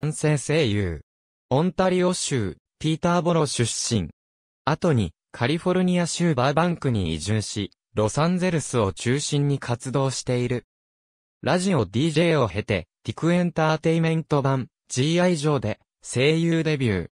男性声優。オンタリオ州、ピーターボロ出身。後に、カリフォルニア州バーバンクに移住し、ロサンゼルスを中心に活動している。ラジオ DJ を経て、ティクエンターテイメント版 GI 上で声優デビュー。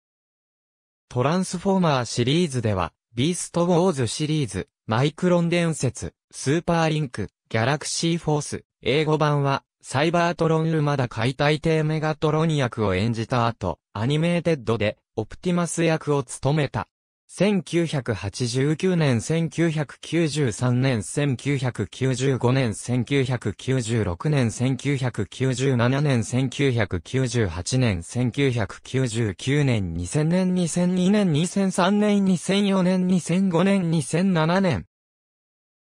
トランスフォーマーシリーズでは、ビーストウォーズシリーズ、マイクロン伝説、スーパーリンク、ギャラクシーフォース、英語版はサイバートロンルまだ解体艇メガトロニ役を演じた後、アニメーテッドでオプティマス役を務めた。1989年、1993年、1995年、1996年、1997年、1998年、1999年、2000年、2002年、2003年、2004年、2005年、2007年。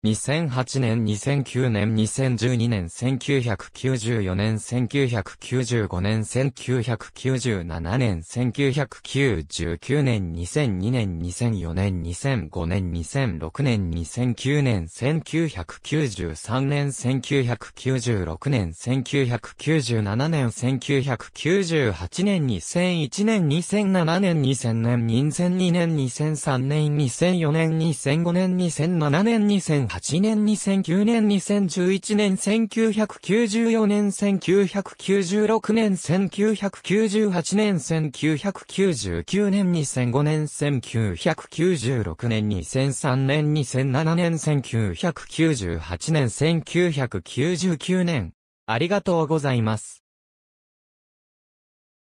2008年、2009年、2012年、1994年、1995年、1997年、1999年、2002年、2004年、2005年、2006年、2009年、1993年、1996年、1997年、1998年、2001年、2007年、2000年、2002年、2003年、2004年、2005年、2007年、2008年、2008年2009年2011年1994年1996年1998年1999年2005年1996年2003年2007年1998年1999年ありがとうございます。